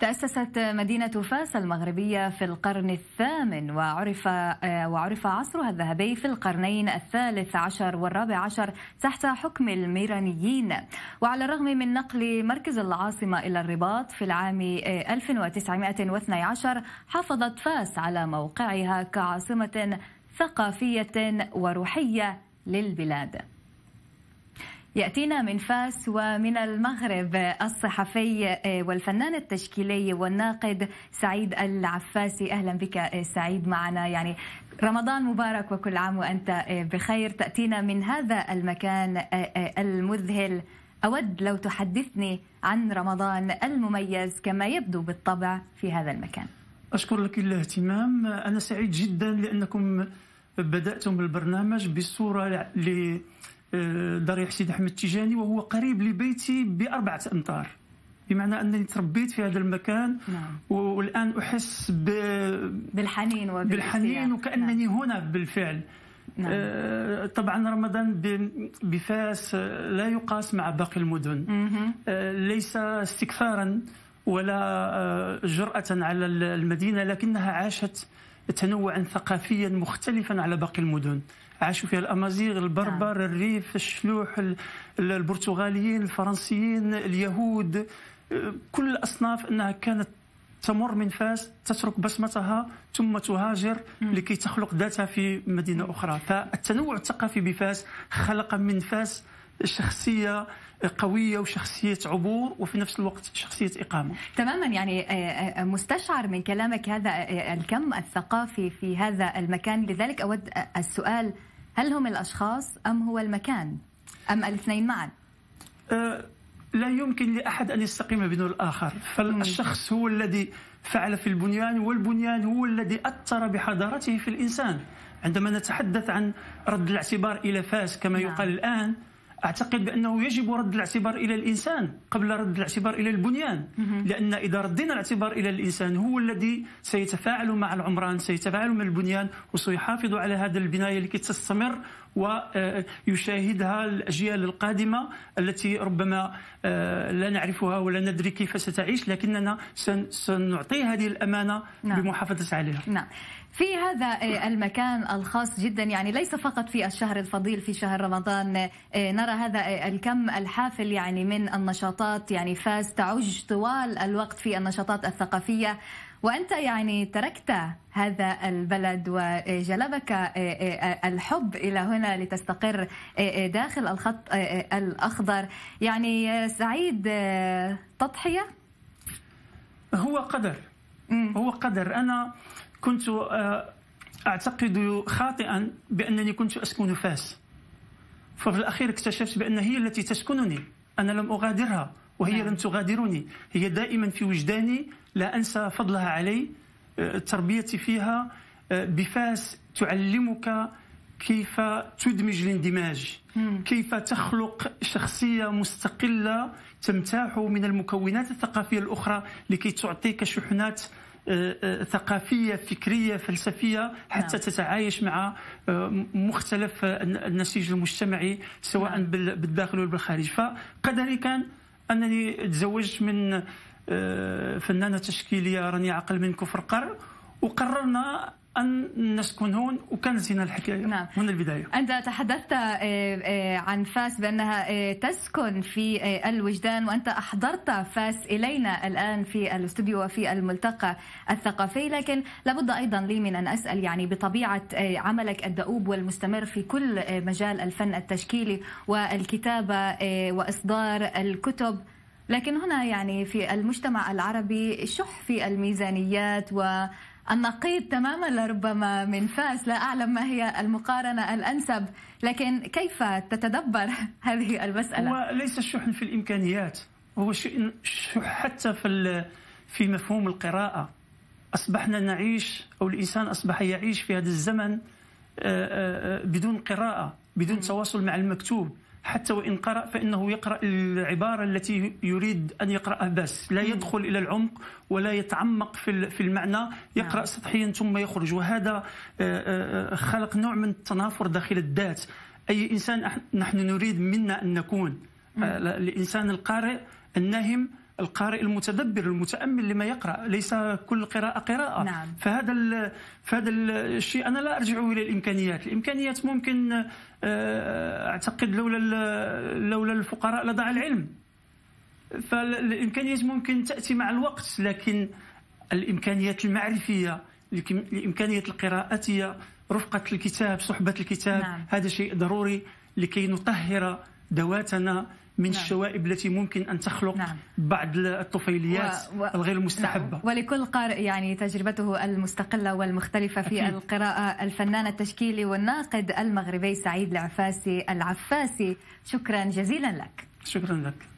تأسست مدينة فاس المغربية في القرن الثامن وعرف آه، وعرف عصرها الذهبي في القرنين الثالث عشر والرابع عشر تحت حكم الميرانيين وعلى الرغم من نقل مركز العاصمة إلى الرباط في العام 1912 آه، حافظت فاس على موقعها كعاصمة ثقافية وروحية للبلاد يأتينا من فاس ومن المغرب الصحفي آه، والفنان التشكيلي والناقد سعيد العفاسي أهلا بك آه، سعيد معنا يعني رمضان مبارك وكل عام وأنت آه، بخير تأتينا من هذا المكان المذهل أود لو تحدثني عن رمضان المميز كما يبدو بالطبع في هذا المكان أشكر لك الاهتمام أنا سعيد جدا لأنكم بدأتم البرنامج بصورة ضريح سيد أحمد التيجاني وهو قريب لبيتي بأربعة أمتار بمعنى انني تربيت في هذا المكان نعم. والان احس ب... بالحنين بالحنين وكانني نعم. هنا بالفعل نعم. آه طبعا رمضان بفاس لا يقاس مع باقي المدن آه ليس استكثارا ولا آه، جرأة على المدينة لكنها عاشت تنوعا ثقافيا مختلفا على باقي المدن عاشوا فيها الامازيغ البربر نعم. الريف الشلوح البرتغاليين الفرنسيين اليهود كل الاصناف انها كانت تمر من فاس تترك بصمتها ثم تهاجر لكي تخلق ذاتها في مدينه اخرى فالتنوع الثقافي بفاس خلق من فاس شخصيه قويه وشخصيه عبور وفي نفس الوقت شخصيه اقامه. تماما يعني آه، آه، آه، مستشعر من كلامك هذا الكم الثقافي في هذا المكان لذلك اود السؤال هل هم الاشخاص ام هو المكان؟ ام الاثنين معا؟ لا يمكن لاحد ان يستقيم بدون الاخر، فالشخص هو الذي فعل في البنيان والبنيان هو الذي اثر بحضارته في الانسان. عندما نتحدث عن رد الاعتبار الى فاس كما نعم. يقال الان اعتقد بانه يجب رد الاعتبار الى الانسان قبل رد الاعتبار الى البنيان لان اذا ردينا الاعتبار الى الانسان هو الذي سيتفاعل مع العمران سيتفاعل مع البنيان وسيحافظ على هذا البنايه لكي تستمر ويشاهدها الاجيال القادمه التي ربما آه، لا نعرفها ولا ندري كيف ستعيش لكننا سنعطي هذه الامانه نعم. بمحافظه عليها نعم. في هذا آه، المكان الخاص جدا يعني ليس فقط في الشهر الفضيل في شهر رمضان آه، نرى هذا الكم الحافل يعني من النشاطات يعني فاز تعج طوال الوقت في النشاطات الثقافية وأنت يعني تركت هذا البلد وجلبك الحب إلى هنا لتستقر داخل الخط الأخضر يعني سعيد تضحية؟ هو قدر هو قدر أنا كنت آه، أعتقد خاطئا بأنني كنت أسكن فاس ففي الأخير اكتشفت بأن هي التي تسكنني أنا لم أغادرها وهي نعم. لم تغادرني هي دائما في وجداني لا أنسى فضلها علي آه، تربيتي فيها آه، بفاس تعلمك كيف تدمج الاندماج كيف تخلق شخصية مستقلة تمتاح من المكونات الثقافية الأخرى لكي تعطيك شحنات آه، آه، ثقافيه فكريه فلسفيه حتى نعم. تتعايش مع آه، مختلف النسيج المجتمعي سواء نعم. بالداخل بالخارج فقدري كان انني تزوجت من فنانه تشكيليه راني عقل من كفر قرع وقررنا أن نسكن هون وكنزنا الحكاية نعم. من البداية أنت تحدثت آه، آه، عن فاس بأنها آه، تسكن في الوجدان وأنت أحضرت فاس إلينا الآن في الاستوديو وفي الملتقى الثقافي لكن لابد أيضا لي من أن أسأل يعني بطبيعة عملك الدؤوب والمستمر في كل مجال الفن التشكيلي والكتابة وإصدار الكتب لكن هنا يعني في المجتمع العربي شح في الميزانيات و النقيض تماما لربما من فاس لا أعلم ما هي المقارنة الأنسب لكن كيف تتدبر هذه المسألة؟ هو ليس الشحن في الإمكانيات هو حتى في في مفهوم القراءة أصبحنا نعيش أو الإنسان أصبح يعيش في هذا الزمن آه، آه، آه، بدون قراءة بدون تواصل مع المكتوب حتى وإن قرأ فإنه يقرأ العبارة التي يريد أن يقرأها بس لا يدخل إلى العمق ولا يتعمق في المعنى يقرأ نعم. سطحيا ثم يخرج وهذا آه، آه، آه، خلق نوع من التنافر داخل الذات أي إنسان نحن نريد منا أن نكون الإنسان القارئ الناهم القارئ المتدبر المتامل لما يقرا ليس كل قراءه قراءه نعم. فهذا الـ فهذا الشيء انا لا ارجع الى الامكانيات الامكانيات ممكن آه، اعتقد لولا لولا الفقراء لضاع العلم فالامكانيات ممكن تاتي مع الوقت لكن الامكانيات المعرفيه الامكانيات القراءاتيه رفقه الكتاب صحبه الكتاب نعم. هذا شيء ضروري لكي نطهر ذواتنا من نعم. الشوائب التي ممكن أن تخلق نعم. بعض الطفيليات و... و... الغير مستحبة نعم. ولكل قارئ يعني تجربته المستقلة والمختلفة في أكيد. القراءة الفنان التشكيلي والناقد المغربي سعيد العفاسي العفاسي شكرا جزيلا لك شكرا لك